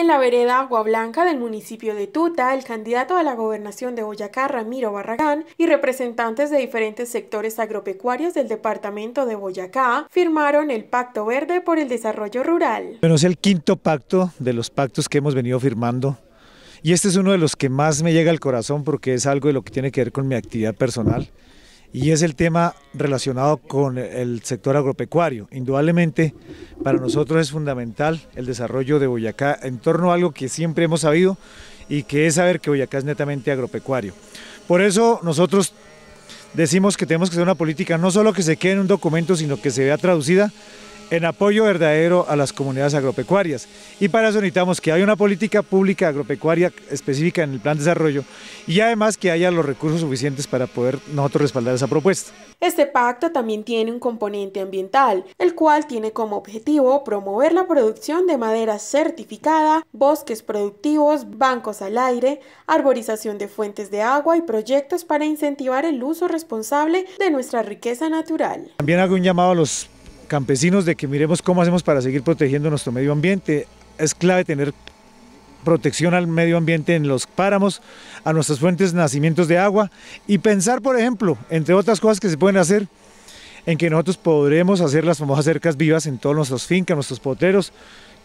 En la vereda Agua Blanca del municipio de Tuta, el candidato a la gobernación de Boyacá, Ramiro Barragán, y representantes de diferentes sectores agropecuarios del departamento de Boyacá firmaron el Pacto Verde por el Desarrollo Rural. Bueno, es el quinto pacto de los pactos que hemos venido firmando y este es uno de los que más me llega al corazón porque es algo de lo que tiene que ver con mi actividad personal y es el tema relacionado con el sector agropecuario. Indudablemente para nosotros es fundamental el desarrollo de Boyacá en torno a algo que siempre hemos sabido y que es saber que Boyacá es netamente agropecuario. Por eso nosotros decimos que tenemos que hacer una política no solo que se quede en un documento, sino que se vea traducida en apoyo verdadero a las comunidades agropecuarias. Y para eso necesitamos que haya una política pública agropecuaria específica en el plan de desarrollo y además que haya los recursos suficientes para poder nosotros respaldar esa propuesta. Este pacto también tiene un componente ambiental, el cual tiene como objetivo promover la producción de madera certificada, bosques productivos, bancos al aire, arborización de fuentes de agua y proyectos para incentivar el uso responsable de nuestra riqueza natural. También hago un llamado a los campesinos de que miremos cómo hacemos para seguir protegiendo nuestro medio ambiente. Es clave tener protección al medio ambiente en los páramos, a nuestras fuentes nacimientos de agua y pensar, por ejemplo, entre otras cosas que se pueden hacer, en que nosotros podremos hacer las famosas cercas vivas en todas nuestras fincas, nuestros potreros,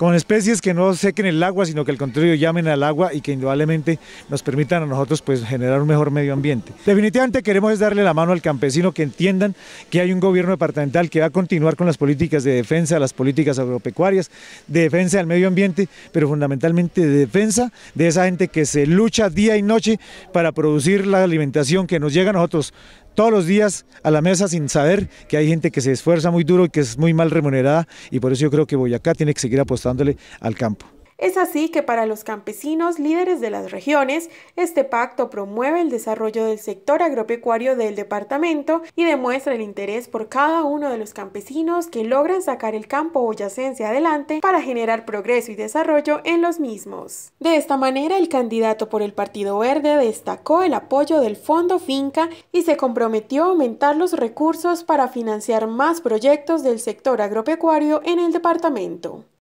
con especies que no sequen el agua, sino que al contrario llamen al agua y que indudablemente nos permitan a nosotros pues generar un mejor medio ambiente. Definitivamente queremos es darle la mano al campesino que entiendan que hay un gobierno departamental que va a continuar con las políticas de defensa, las políticas agropecuarias, de defensa del medio ambiente, pero fundamentalmente de defensa de esa gente que se lucha día y noche para producir la alimentación que nos llega a nosotros todos los días a la mesa sin saber que hay gente que se esfuerza muy duro y que es muy mal remunerada y por eso yo creo que Boyacá tiene que seguir apostando al campo. Es así que para los campesinos líderes de las regiones, este pacto promueve el desarrollo del sector agropecuario del departamento y demuestra el interés por cada uno de los campesinos que logran sacar el campo boyacense adelante para generar progreso y desarrollo en los mismos. De esta manera, el candidato por el Partido Verde destacó el apoyo del Fondo Finca y se comprometió a aumentar los recursos para financiar más proyectos del sector agropecuario en el departamento.